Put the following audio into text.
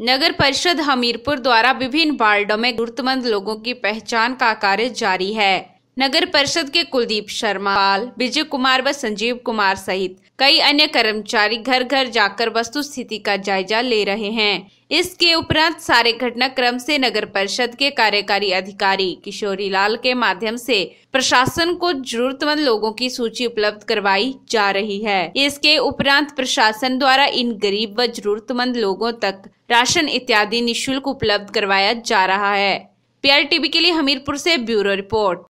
नगर परिषद हमीरपुर द्वारा विभिन्न वार्डो में जरूरतमंद लोगों की पहचान का कार्य जारी है नगर परिषद के कुलदीप शर्मा पाल विजय कुमार व संजीव कुमार सहित कई अन्य कर्मचारी घर घर जाकर वस्तु स्थिति का जायजा ले रहे हैं इसके उपरांत सारे घटनाक्रम से नगर परिषद के कार्यकारी अधिकारी किशोरी लाल के माध्यम से प्रशासन को जरूरतमंद लोगों की सूची उपलब्ध करवाई जा रही है इसके उपरांत प्रशासन द्वारा इन गरीब व जरूरतमंद लोगों तक राशन इत्यादि निःशुल्क उपलब्ध करवाया जा रहा है पी टीवी के लिए हमीरपुर ऐसी ब्यूरो रिपोर्ट